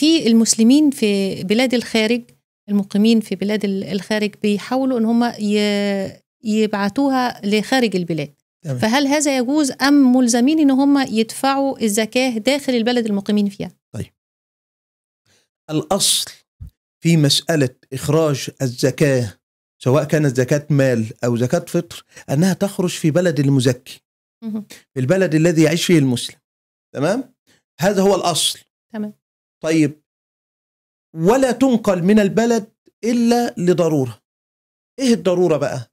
في المسلمين في بلاد الخارج المقيمين في بلاد الخارج بيحاولوا ان هم يبعتوها لخارج البلاد تمام. فهل هذا يجوز ام ملزمين ان هم يدفعوا الزكاه داخل البلد المقيمين فيها طيب الاصل في مساله اخراج الزكاه سواء كانت زكاه مال او زكاه فطر انها تخرج في بلد المزكي في البلد الذي يعيش فيه المسلم تمام هذا هو الاصل تمام طيب ولا تنقل من البلد إلا لضرورة إيه الضرورة بقى؟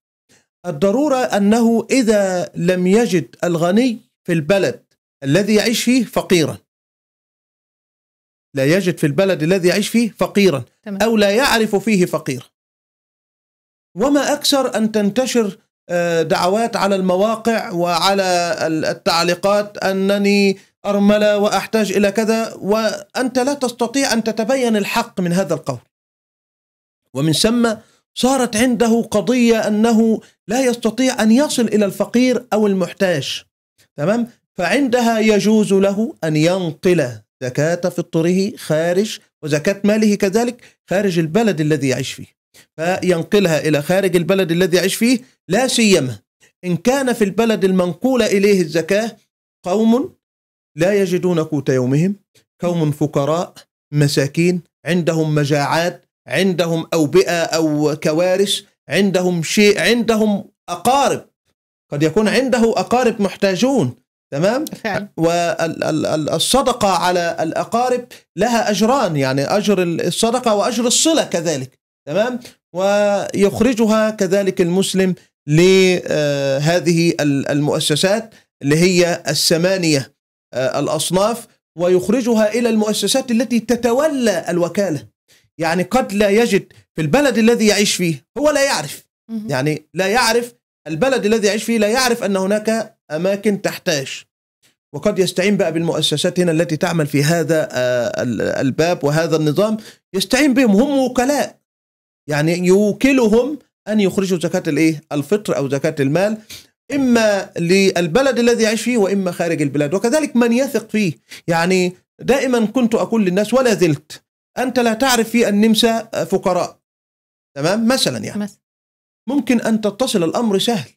الضرورة أنه إذا لم يجد الغني في البلد الذي يعيش فيه فقيرا لا يجد في البلد الذي يعيش فيه فقيرا تمام. أو لا يعرف فيه فقيرا وما أكثر أن تنتشر آه، دعوات على المواقع وعلى التعليقات أنني أرملة وأحتاج إلى كذا وأنت لا تستطيع أن تتبين الحق من هذا القول ومن ثم صارت عنده قضية أنه لا يستطيع أن يصل إلى الفقير أو المحتاج تمام فعندها يجوز له أن ينقل زكاة فطره خارج وزكاة ماله كذلك خارج البلد الذي يعيش فيه فينقلها إلى خارج البلد الذي يعيش فيه لا سيما إن كان في البلد المنقولة إليه الزكاة قوم لا يجدون قوت يومهم قوم فقراء مساكين عندهم مجاعات عندهم أوبئة أو كوارث عندهم شيء عندهم أقارب قد يكون عنده أقارب محتاجون تمام فعلا. والصدقة على الأقارب لها أجران يعني أجر الصدقة وأجر الصلة كذلك تمام ويخرجها كذلك المسلم لهذه المؤسسات اللي هي الثمانية آه، الأصناف ويخرجها إلى المؤسسات التي تتولى الوكالة يعني قد لا يجد في البلد الذي يعيش فيه هو لا يعرف يعني لا يعرف البلد الذي يعيش فيه لا يعرف أن هناك أماكن تحتاج وقد يستعين بقى بالمؤسسات هنا التي تعمل في هذا آه، الباب وهذا النظام يستعين بهم هم وكلاء يعني يوكلهم أن يخرجوا زكاة الإيه؟ الفطر أو زكاة المال إما للبلد الذي يعيش فيه وإما خارج البلاد وكذلك من يثق فيه يعني دائما كنت أقول للناس ولا زلت أنت لا تعرف في النمسا فقراء تمام مثلا يعني ممكن أن تتصل الأمر سهل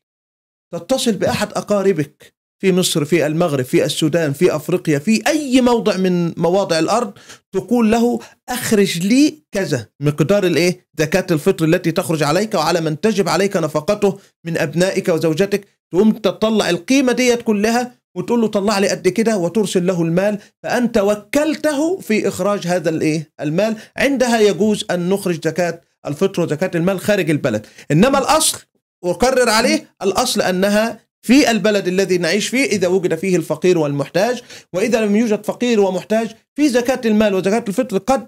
تتصل بأحد أقاربك في مصر في المغرب في السودان في أفريقيا في أي موضع من مواضع الأرض تقول له أخرج لي كذا مقدار الإيه زكاة الفطر التي تخرج عليك وعلى من تجب عليك نفقته من أبنائك وزوجتك تقوم تطلع القيمة ديت كلها وتقول له طلع لي قد كده وترسل له المال فأنت وكلته في إخراج هذا الإيه المال عندها يجوز أن نخرج زكاة الفطر وزكاة المال خارج البلد إنما الأصل وقرر عليه الأصل أنها في البلد الذي نعيش فيه إذا وجد فيه الفقير والمحتاج وإذا لم يوجد فقير ومحتاج في زكاة المال وزكاة الفطر قد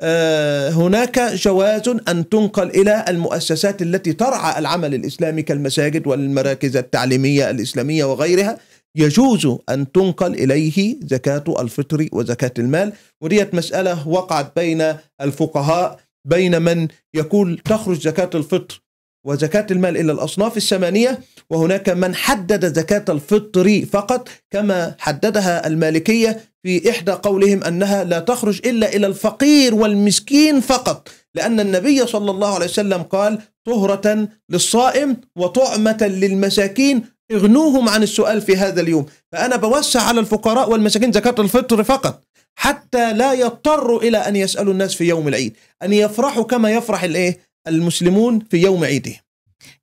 آه، هناك جواز أن تنقل إلى المؤسسات التي ترعى العمل الإسلامي كالمساجد والمراكز التعليمية الإسلامية وغيرها يجوز أن تنقل إليه زكاة الفطر وزكاة المال وديت مسألة وقعت بين الفقهاء بين من يقول تخرج زكاة الفطر وزكاة المال إلى الأصناف الثمانية وهناك من حدد زكاة الفطر فقط كما حددها المالكية في إحدى قولهم أنها لا تخرج إلا إلى الفقير والمسكين فقط لأن النبي صلى الله عليه وسلم قال طهرة للصائم وطعمة للمساكين اغنوهم عن السؤال في هذا اليوم فأنا بوسع على الفقراء والمساكين زكاة الفطر فقط حتى لا يضطروا إلى أن يسألوا الناس في يوم العيد أن يفرحوا كما يفرح الإيه المسلمون في يوم عيدهم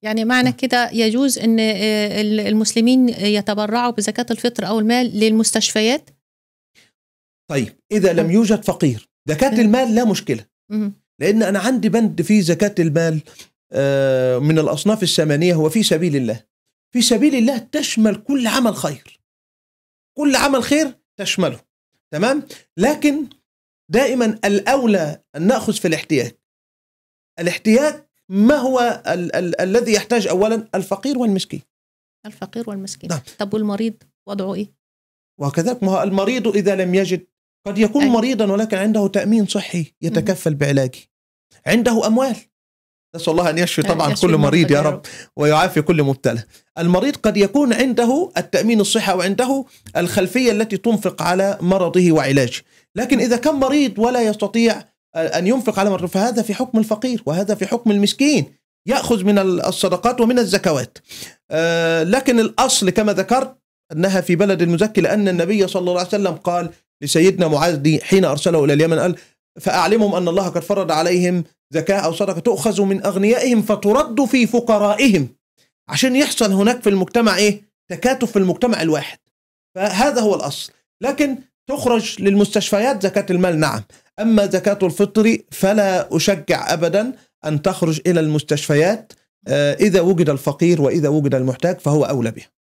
يعني معنى كده يجوز أن آه، المسلمين يتبرعوا بزكاة الفطر أو المال للمستشفيات طيب اذا لم يوجد فقير زكاه نعم. المال لا مشكله لان انا عندي بند في زكاه المال آه، من الاصناف الثمانيه هو في سبيل الله في سبيل الله تشمل كل عمل خير كل عمل خير تشمله تمام لكن دائما الاولى ان ناخذ في الاحتياج الاحتياج ما هو ال- ال- الذي يحتاج اولا الفقير والمسكين الفقير والمسكين نعم. طب والمريض وضعه ايه وكذلك ما هو المريض اذا لم يجد قد يكون مريضا ولكن عنده تأمين صحي يتكفل بعلاجه عنده أموال نسأل الله أن يشفي طبعا يشفي كل مريض يا رب ويعافي كل مبتلى المريض قد يكون عنده التأمين الصحي وعنده الخلفية التي تنفق على مرضه وعلاجه لكن إذا كان مريض ولا يستطيع أن ينفق على مرضه فهذا في حكم الفقير وهذا في حكم المسكين يأخذ من الصدقات ومن الزكوات آه، لكن الأصل كما ذكرت أنها في بلد المزكي لأن النبي صلى الله عليه وسلم قال لسيدنا معاذ حين أرسله إلى اليمن قال فأعلمهم أن الله قد فرض عليهم زكاة أو صدقة تؤخذ من أغنيائهم فترد في فقرائهم عشان يحصل هناك في المجتمع إيه تكاتف في المجتمع الواحد فهذا هو الأصل لكن تخرج للمستشفيات زكاة المال نعم أما زكاة الفطر فلا أشجع أبدا أن تخرج إلى المستشفيات آه، إذا وجد الفقير وإذا وجد المحتاج فهو أولى بها